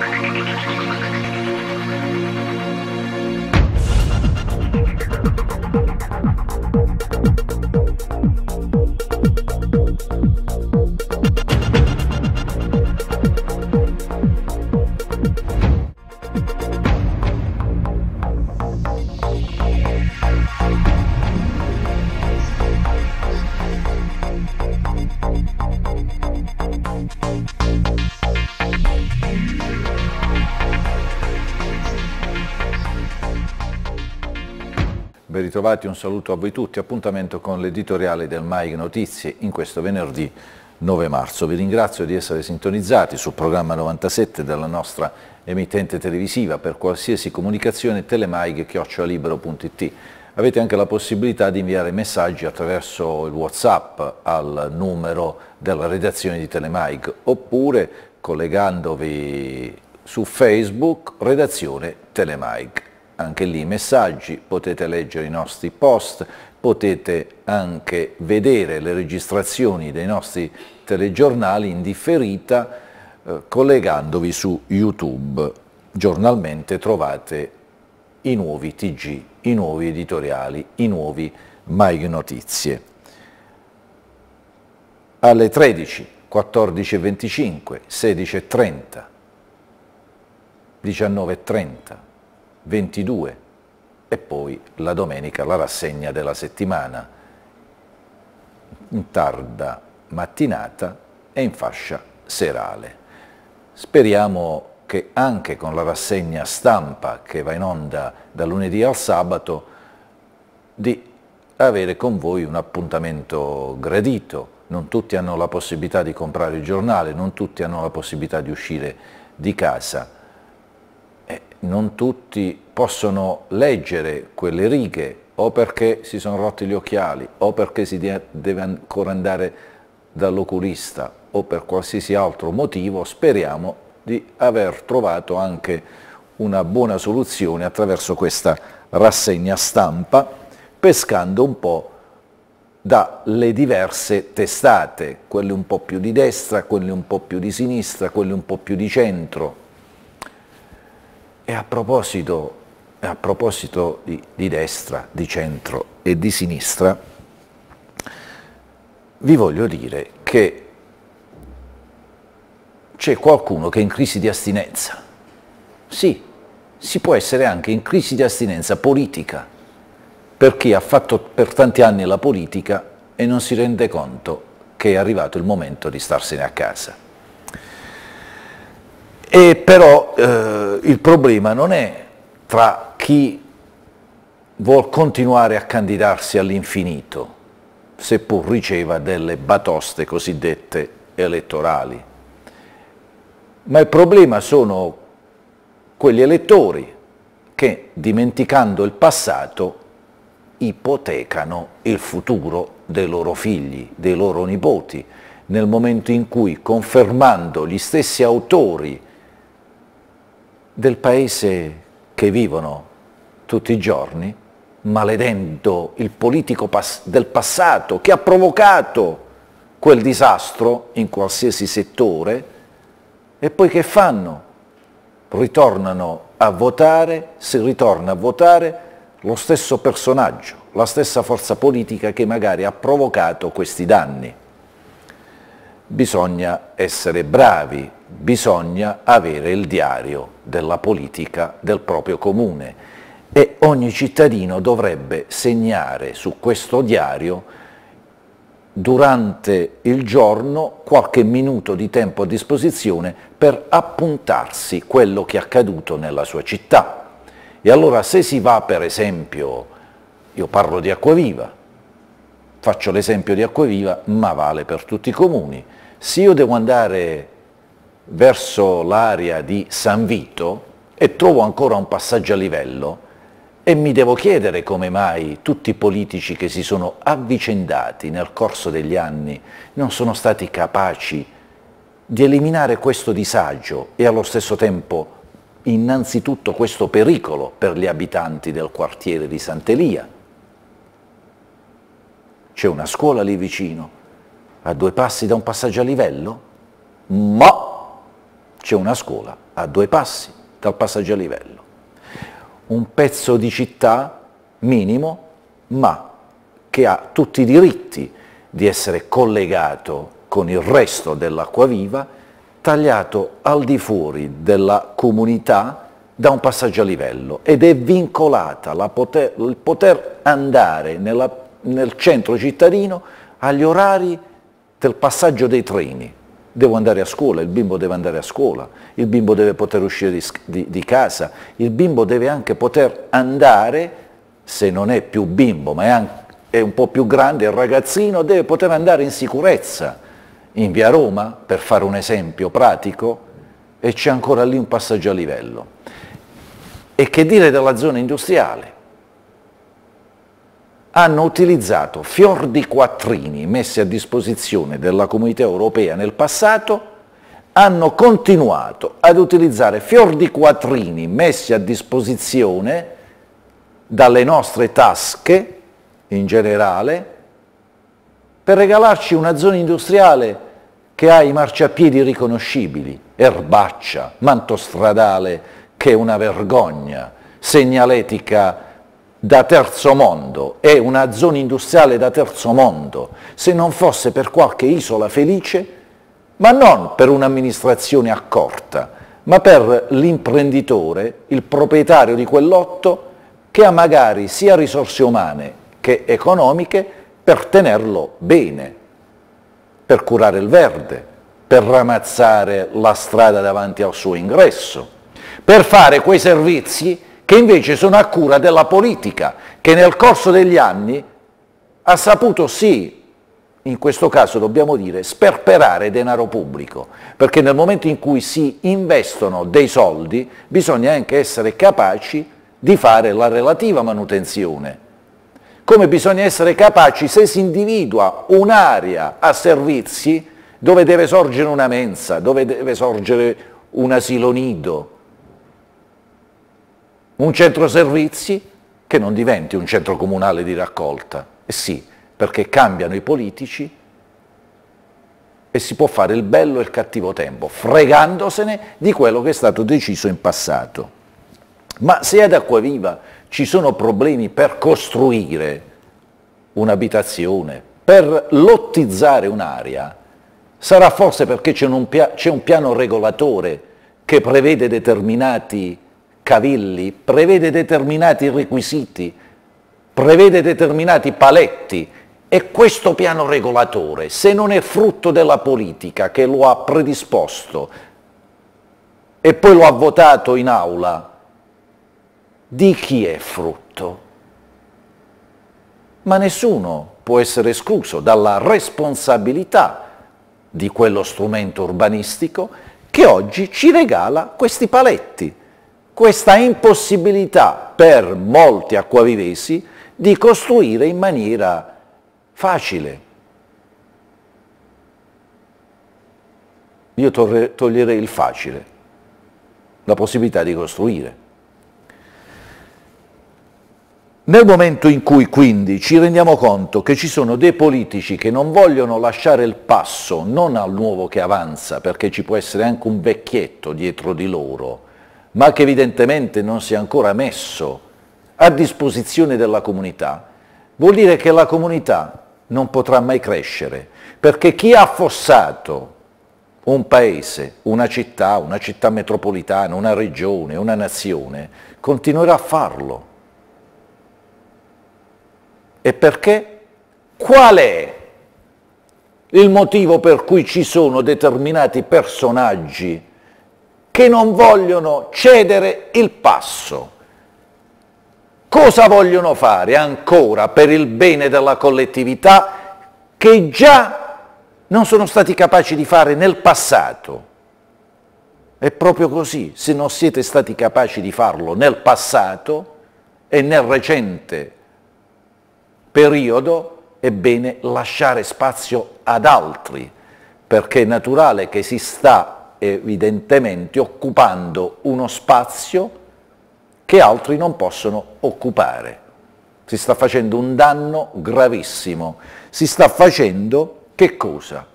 Thank you. bentrovati, un saluto a voi tutti, appuntamento con l'editoriale del MAIG Notizie in questo venerdì 9 marzo. Vi ringrazio di essere sintonizzati sul programma 97 della nostra emittente televisiva per qualsiasi comunicazione telemaig Avete anche la possibilità di inviare messaggi attraverso il Whatsapp al numero della redazione di Telemaig oppure collegandovi su Facebook redazione Telemaig anche lì messaggi, potete leggere i nostri post, potete anche vedere le registrazioni dei nostri telegiornali in differita eh, collegandovi su YouTube. Giornalmente trovate i nuovi TG, i nuovi editoriali, i nuovi Mai Notizie. Alle 13, 14.25, 16.30, 19.30, 22 e poi la domenica la rassegna della settimana in tarda mattinata e in fascia serale. Speriamo che anche con la rassegna stampa che va in onda da lunedì al sabato di avere con voi un appuntamento gradito. Non tutti hanno la possibilità di comprare il giornale, non tutti hanno la possibilità di uscire di casa non tutti possono leggere quelle righe o perché si sono rotti gli occhiali o perché si deve ancora andare dall'oculista o per qualsiasi altro motivo, speriamo di aver trovato anche una buona soluzione attraverso questa rassegna stampa, pescando un po' dalle diverse testate, quelle un po' più di destra, quelle un po' più di sinistra, quelle un po' più di centro, e a proposito, a proposito di, di destra, di centro e di sinistra, vi voglio dire che c'è qualcuno che è in crisi di astinenza. Sì, si può essere anche in crisi di astinenza politica, per chi ha fatto per tanti anni la politica e non si rende conto che è arrivato il momento di starsene a casa. E però eh, il problema non è tra chi vuol continuare a candidarsi all'infinito, seppur riceva delle batoste cosiddette elettorali, ma il problema sono quegli elettori che, dimenticando il passato, ipotecano il futuro dei loro figli, dei loro nipoti, nel momento in cui, confermando gli stessi autori del paese che vivono tutti i giorni, maledendo il politico pas del passato che ha provocato quel disastro in qualsiasi settore, e poi che fanno? Ritornano a votare, si ritorna a votare lo stesso personaggio, la stessa forza politica che magari ha provocato questi danni. Bisogna essere bravi bisogna avere il diario della politica del proprio comune e ogni cittadino dovrebbe segnare su questo diario durante il giorno qualche minuto di tempo a disposizione per appuntarsi quello che è accaduto nella sua città. E allora se si va per esempio, io parlo di Acquaviva, faccio l'esempio di Acquaviva, ma vale per tutti i comuni, se io devo andare verso l'area di San Vito e trovo ancora un passaggio a livello e mi devo chiedere come mai tutti i politici che si sono avvicendati nel corso degli anni non sono stati capaci di eliminare questo disagio e allo stesso tempo innanzitutto questo pericolo per gli abitanti del quartiere di Sant'Elia. C'è una scuola lì vicino, a due passi da un passaggio a livello? Ma c'è una scuola a due passi dal passaggio a livello. Un pezzo di città minimo, ma che ha tutti i diritti di essere collegato con il resto dell'acquaviva, tagliato al di fuori della comunità da un passaggio a livello ed è vincolata poter, il poter andare nella, nel centro cittadino agli orari del passaggio dei treni, devo andare a scuola, il bimbo deve andare a scuola, il bimbo deve poter uscire di, di, di casa, il bimbo deve anche poter andare, se non è più bimbo ma è, anche, è un po' più grande, il ragazzino deve poter andare in sicurezza in via Roma, per fare un esempio pratico, e c'è ancora lì un passaggio a livello. E che dire della zona industriale? hanno utilizzato fior di quattrini messi a disposizione della comunità europea nel passato, hanno continuato ad utilizzare fior di quattrini messi a disposizione dalle nostre tasche in generale per regalarci una zona industriale che ha i marciapiedi riconoscibili, erbaccia, manto stradale che è una vergogna, segnaletica da terzo mondo, è una zona industriale da terzo mondo, se non fosse per qualche isola felice, ma non per un'amministrazione accorta, ma per l'imprenditore, il proprietario di quell'otto, che ha magari sia risorse umane che economiche per tenerlo bene, per curare il verde, per ramazzare la strada davanti al suo ingresso, per fare quei servizi che invece sono a cura della politica, che nel corso degli anni ha saputo sì, in questo caso dobbiamo dire, sperperare denaro pubblico, perché nel momento in cui si investono dei soldi bisogna anche essere capaci di fare la relativa manutenzione come bisogna essere capaci se si individua un'area a servizi dove deve sorgere una mensa, dove deve sorgere un asilo nido, un centro servizi che non diventi un centro comunale di raccolta. E eh sì, perché cambiano i politici e si può fare il bello e il cattivo tempo, fregandosene di quello che è stato deciso in passato. Ma se ad Acquaviva ci sono problemi per costruire un'abitazione, per lottizzare un'area, sarà forse perché c'è un, pia un piano regolatore che prevede determinati cavilli, prevede determinati requisiti, prevede determinati paletti e questo piano regolatore, se non è frutto della politica che lo ha predisposto e poi lo ha votato in aula, di chi è frutto? Ma nessuno può essere escluso dalla responsabilità di quello strumento urbanistico che oggi ci regala questi paletti questa impossibilità per molti acquavivesi di costruire in maniera facile. Io toglierei il facile, la possibilità di costruire. Nel momento in cui quindi ci rendiamo conto che ci sono dei politici che non vogliono lasciare il passo non al nuovo che avanza, perché ci può essere anche un vecchietto dietro di loro, ma che evidentemente non si è ancora messo a disposizione della comunità, vuol dire che la comunità non potrà mai crescere, perché chi ha affossato un paese, una città, una città metropolitana, una regione, una nazione, continuerà a farlo. E perché? Qual è il motivo per cui ci sono determinati personaggi che non vogliono cedere il passo. Cosa vogliono fare ancora per il bene della collettività che già non sono stati capaci di fare nel passato? È proprio così, se non siete stati capaci di farlo nel passato e nel recente periodo, ebbene lasciare spazio ad altri, perché è naturale che si sta evidentemente occupando uno spazio che altri non possono occupare. Si sta facendo un danno gravissimo, si sta facendo che cosa?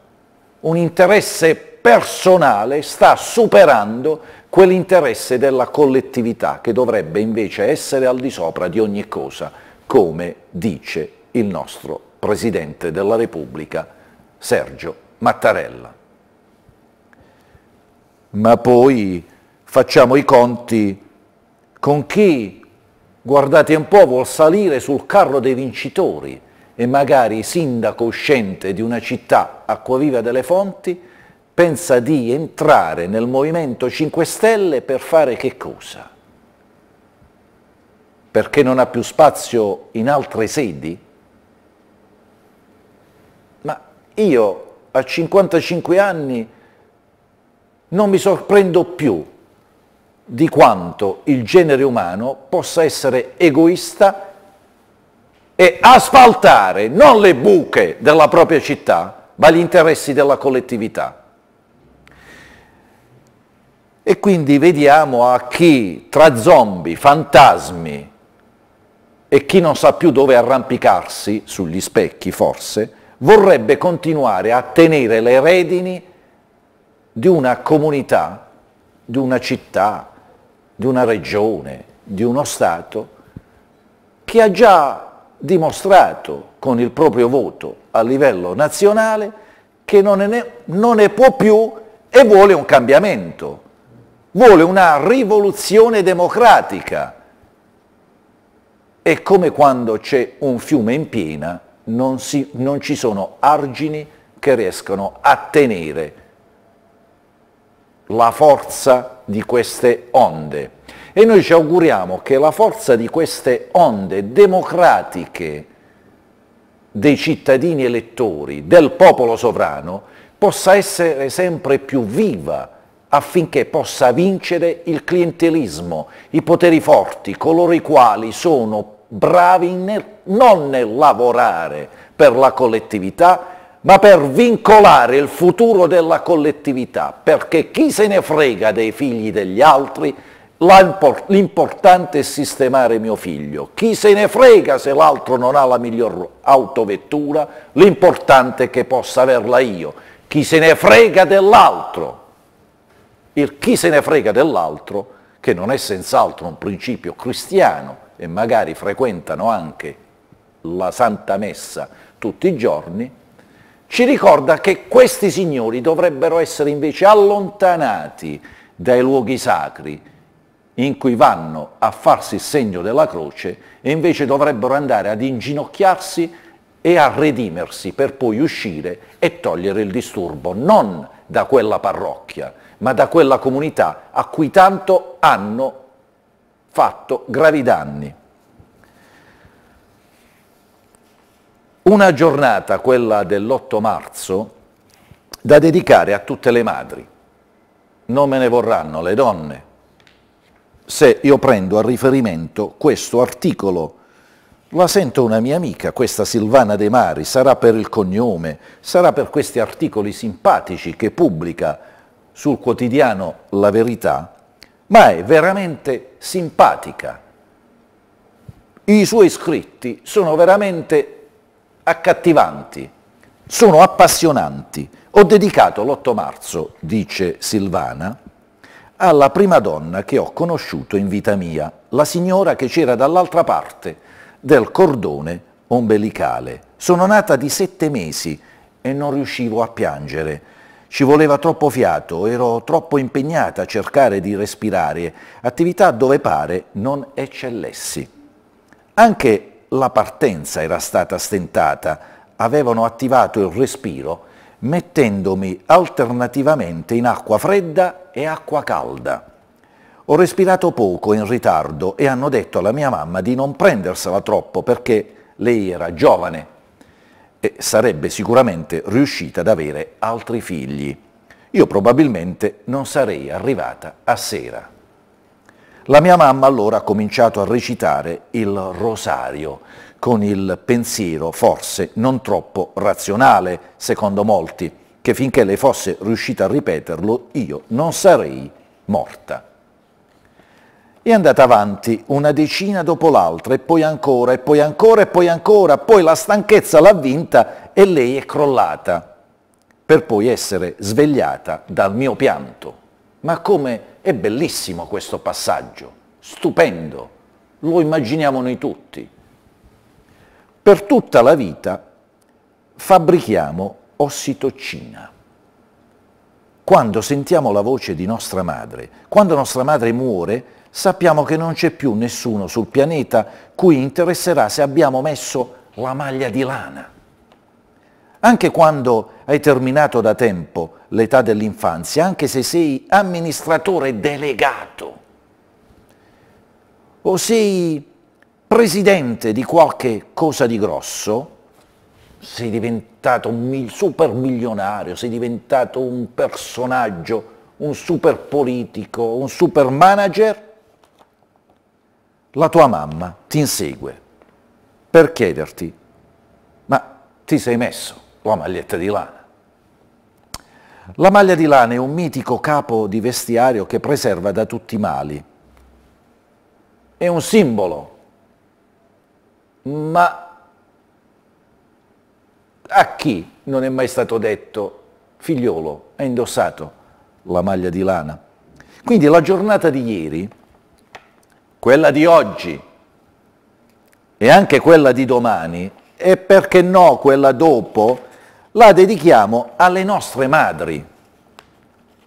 Un interesse personale sta superando quell'interesse della collettività che dovrebbe invece essere al di sopra di ogni cosa, come dice il nostro Presidente della Repubblica, Sergio Mattarella ma poi facciamo i conti con chi, guardate un po', vuol salire sul carro dei vincitori e magari sindaco uscente di una città, Acquaviva delle Fonti, pensa di entrare nel Movimento 5 Stelle per fare che cosa? Perché non ha più spazio in altre sedi? Ma io a 55 anni non mi sorprendo più di quanto il genere umano possa essere egoista e asfaltare non le buche della propria città, ma gli interessi della collettività. E quindi vediamo a chi tra zombie, fantasmi e chi non sa più dove arrampicarsi, sugli specchi forse, vorrebbe continuare a tenere le redini di una comunità, di una città, di una regione, di uno Stato, che ha già dimostrato con il proprio voto a livello nazionale che non ne, non ne può più e vuole un cambiamento, vuole una rivoluzione democratica. È come quando c'è un fiume in piena, non, si, non ci sono argini che riescono a tenere la forza di queste onde. E noi ci auguriamo che la forza di queste onde democratiche dei cittadini elettori, del popolo sovrano, possa essere sempre più viva affinché possa vincere il clientelismo, i poteri forti, coloro i quali sono bravi nel, non nel lavorare per la collettività, ma per vincolare il futuro della collettività, perché chi se ne frega dei figli degli altri, l'importante è sistemare mio figlio. Chi se ne frega se l'altro non ha la miglior autovettura, l'importante è che possa averla io. Chi se ne frega dell'altro? Il chi se ne frega dell'altro, che non è senz'altro un principio cristiano e magari frequentano anche la Santa Messa tutti i giorni, ci ricorda che questi signori dovrebbero essere invece allontanati dai luoghi sacri in cui vanno a farsi il segno della croce e invece dovrebbero andare ad inginocchiarsi e a redimersi per poi uscire e togliere il disturbo non da quella parrocchia, ma da quella comunità a cui tanto hanno fatto gravi danni. Una giornata, quella dell'8 marzo, da dedicare a tutte le madri. Non me ne vorranno le donne. Se io prendo a riferimento questo articolo, la sento una mia amica, questa Silvana De Mari, sarà per il cognome, sarà per questi articoli simpatici che pubblica sul quotidiano La Verità, ma è veramente simpatica. I suoi scritti sono veramente accattivanti, sono appassionanti. Ho dedicato l'8 marzo, dice Silvana, alla prima donna che ho conosciuto in vita mia, la signora che c'era dall'altra parte del cordone ombelicale. Sono nata di sette mesi e non riuscivo a piangere. Ci voleva troppo fiato, ero troppo impegnata a cercare di respirare, attività dove pare non eccellessi. Anche la partenza era stata stentata, avevano attivato il respiro mettendomi alternativamente in acqua fredda e acqua calda. Ho respirato poco in ritardo e hanno detto alla mia mamma di non prendersela troppo perché lei era giovane e sarebbe sicuramente riuscita ad avere altri figli. Io probabilmente non sarei arrivata a sera. La mia mamma allora ha cominciato a recitare il rosario con il pensiero forse non troppo razionale, secondo molti, che finché lei fosse riuscita a ripeterlo io non sarei morta. È andata avanti una decina dopo l'altra e poi ancora e poi ancora e poi ancora, poi la stanchezza l'ha vinta e lei è crollata, per poi essere svegliata dal mio pianto. Ma come è bellissimo questo passaggio, stupendo, lo immaginiamo noi tutti. Per tutta la vita fabbrichiamo ossitocina. Quando sentiamo la voce di nostra madre, quando nostra madre muore, sappiamo che non c'è più nessuno sul pianeta cui interesserà se abbiamo messo la maglia di lana. Anche quando hai terminato da tempo l'età dell'infanzia, anche se sei amministratore delegato o sei presidente di qualche cosa di grosso, sei diventato un super milionario, sei diventato un personaggio, un super politico, un super manager, la tua mamma ti insegue per chiederti, ma ti sei messo? la oh, maglietta di lana. La maglia di lana è un mitico capo di vestiario che preserva da tutti i mali. È un simbolo, ma a chi non è mai stato detto, figliolo, ha indossato la maglia di lana? Quindi la giornata di ieri, quella di oggi e anche quella di domani, e perché no quella dopo, la dedichiamo alle nostre madri,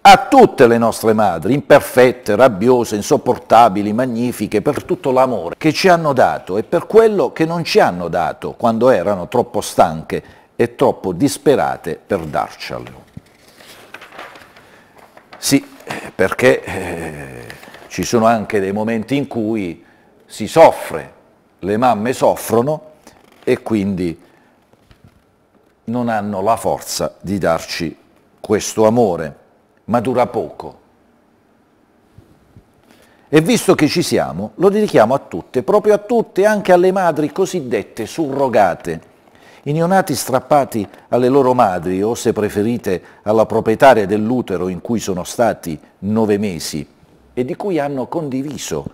a tutte le nostre madri, imperfette, rabbiose, insopportabili, magnifiche, per tutto l'amore che ci hanno dato e per quello che non ci hanno dato quando erano troppo stanche e troppo disperate per darcelo. Sì, perché eh, ci sono anche dei momenti in cui si soffre, le mamme soffrono e quindi non hanno la forza di darci questo amore, ma dura poco. E visto che ci siamo, lo dedichiamo a tutte, proprio a tutte, anche alle madri cosiddette surrogate, i neonati strappati alle loro madri o, se preferite, alla proprietaria dell'utero in cui sono stati nove mesi e di cui hanno condiviso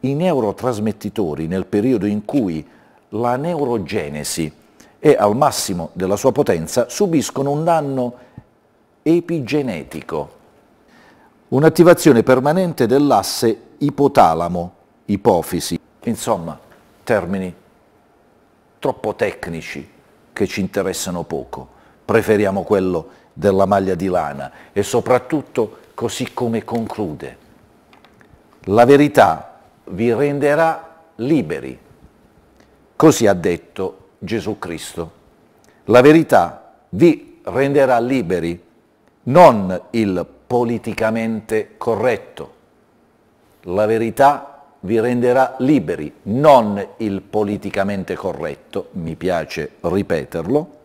i neurotrasmettitori nel periodo in cui la neurogenesi e al massimo della sua potenza subiscono un danno epigenetico, un'attivazione permanente dell'asse ipotalamo, ipofisi, insomma termini troppo tecnici che ci interessano poco, preferiamo quello della maglia di lana e soprattutto così come conclude. La verità vi renderà liberi. Così ha detto Gesù Cristo. La verità vi renderà liberi, non il politicamente corretto. La verità vi renderà liberi, non il politicamente corretto, mi piace ripeterlo,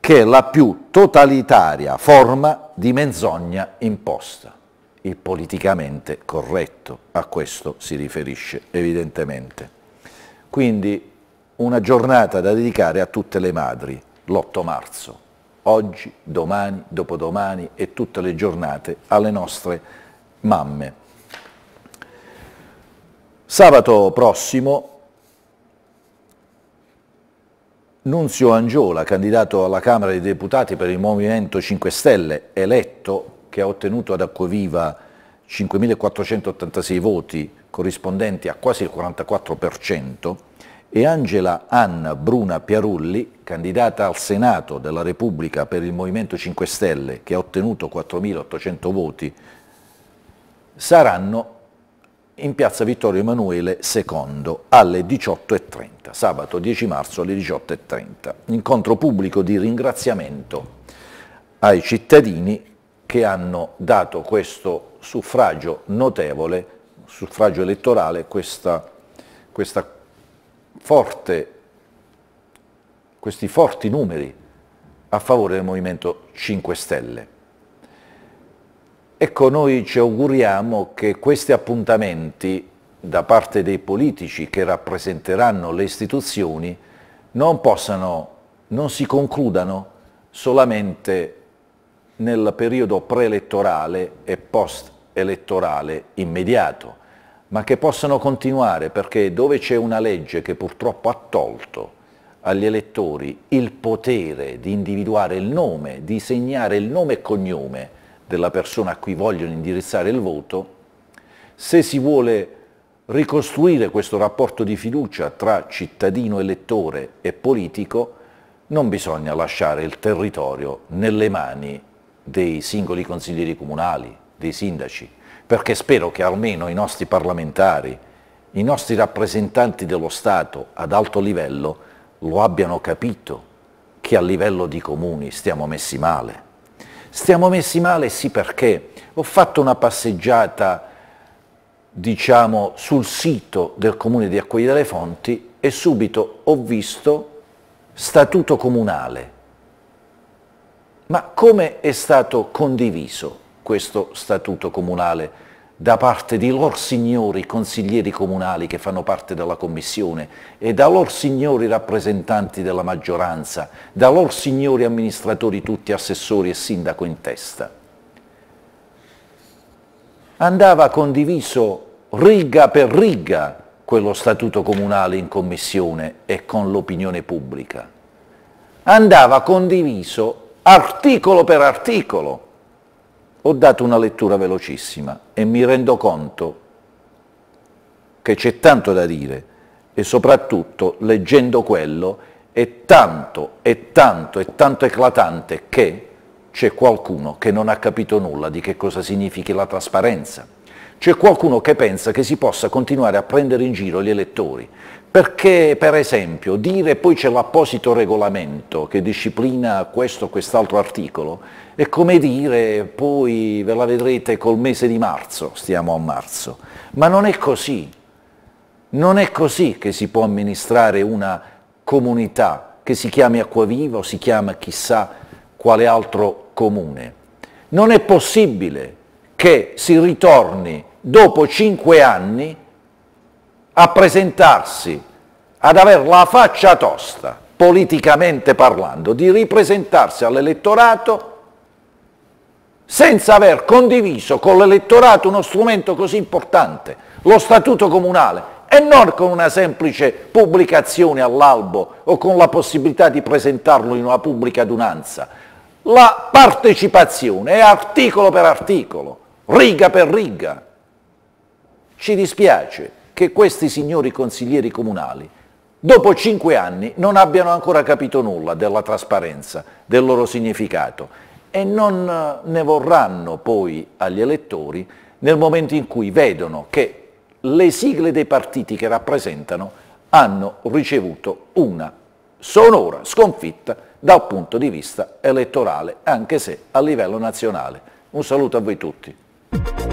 che è la più totalitaria forma di menzogna imposta. Il politicamente corretto, a questo si riferisce evidentemente. Quindi una giornata da dedicare a tutte le madri, l'8 marzo, oggi, domani, dopodomani e tutte le giornate alle nostre mamme. Sabato prossimo Nunzio Angiola, candidato alla Camera dei Deputati per il Movimento 5 Stelle, eletto, che ha ottenuto ad Acquaviva 5.486 voti, corrispondenti a quasi il 44%, e Angela Anna Bruna Piarulli, candidata al Senato della Repubblica per il Movimento 5 Stelle, che ha ottenuto 4.800 voti, saranno in piazza Vittorio Emanuele II alle 18.30, sabato 10 marzo alle 18.30. Incontro pubblico di ringraziamento ai cittadini che hanno dato questo suffragio notevole, suffragio elettorale, questa, questa forte, questi forti numeri a favore del Movimento 5 Stelle. Ecco, noi ci auguriamo che questi appuntamenti da parte dei politici che rappresenteranno le istituzioni non possano, non si concludano solamente nel periodo preelettorale e post-elettorale immediato, ma che possano continuare perché dove c'è una legge che purtroppo ha tolto agli elettori il potere di individuare il nome, di segnare il nome e cognome della persona a cui vogliono indirizzare il voto, se si vuole ricostruire questo rapporto di fiducia tra cittadino elettore e politico, non bisogna lasciare il territorio nelle mani dei singoli consiglieri comunali, dei sindaci, perché spero che almeno i nostri parlamentari, i nostri rappresentanti dello Stato ad alto livello lo abbiano capito che a livello di comuni stiamo messi male. Stiamo messi male sì perché ho fatto una passeggiata diciamo, sul sito del comune di Acquia delle Fonti e subito ho visto statuto comunale. Ma come è stato condiviso? questo statuto comunale da parte di lor signori consiglieri comunali che fanno parte della commissione e da lor signori rappresentanti della maggioranza, da lor signori amministratori tutti, assessori e sindaco in testa. Andava condiviso riga per riga quello statuto comunale in commissione e con l'opinione pubblica. Andava condiviso articolo per articolo ho dato una lettura velocissima e mi rendo conto che c'è tanto da dire e soprattutto leggendo quello è tanto, è tanto, è tanto eclatante che c'è qualcuno che non ha capito nulla di che cosa significhi la trasparenza. C'è qualcuno che pensa che si possa continuare a prendere in giro gli elettori, perché per esempio dire poi c'è l'apposito regolamento che disciplina questo o quest'altro articolo è come dire poi ve la vedrete col mese di marzo, stiamo a marzo, ma non è così, non è così che si può amministrare una comunità che si chiami Acquaviva o si chiama chissà quale altro comune. Non è possibile che si ritorni dopo cinque anni a presentarsi, ad avere la faccia tosta, politicamente parlando, di ripresentarsi all'elettorato senza aver condiviso con l'elettorato uno strumento così importante, lo statuto comunale, e non con una semplice pubblicazione all'albo o con la possibilità di presentarlo in una pubblica adunanza. La partecipazione è articolo per articolo, riga per riga. Ci dispiace che questi signori consiglieri comunali dopo cinque anni non abbiano ancora capito nulla della trasparenza, del loro significato e non eh, ne vorranno poi agli elettori nel momento in cui vedono che le sigle dei partiti che rappresentano hanno ricevuto una sonora sconfitta dal punto di vista elettorale, anche se a livello nazionale. Un saluto a voi tutti.